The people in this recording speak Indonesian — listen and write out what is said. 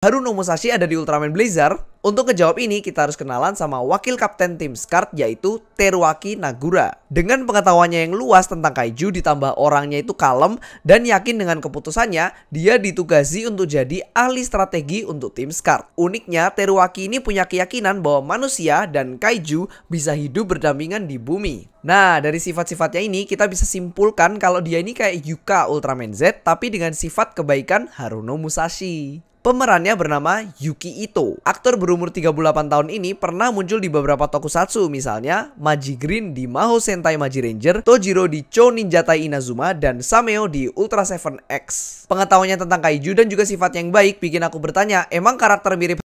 Haruno Musashi ada di Ultraman Blazer? Untuk kejawab ini, kita harus kenalan sama wakil kapten tim Skart yaitu Teruaki Nagura. Dengan pengetahuannya yang luas tentang kaiju ditambah orangnya itu kalem dan yakin dengan keputusannya, dia ditugasi untuk jadi ahli strategi untuk tim Skart. Uniknya, Teruaki ini punya keyakinan bahwa manusia dan kaiju bisa hidup berdampingan di bumi. Nah, dari sifat-sifatnya ini kita bisa simpulkan kalau dia ini kayak Yuka Ultraman Z tapi dengan sifat kebaikan Haruno Musashi. Pemerannya bernama Yuki Ito. Aktor berumur 38 tahun ini pernah muncul di beberapa tokusatsu misalnya Maji Green di Maho Sentai Maji Ranger, Tojiro di Cho Ninjatai Inazuma, dan Sameo di Ultra Seven X. Pengetahuannya tentang kaiju dan juga sifat yang baik bikin aku bertanya, emang karakter mirip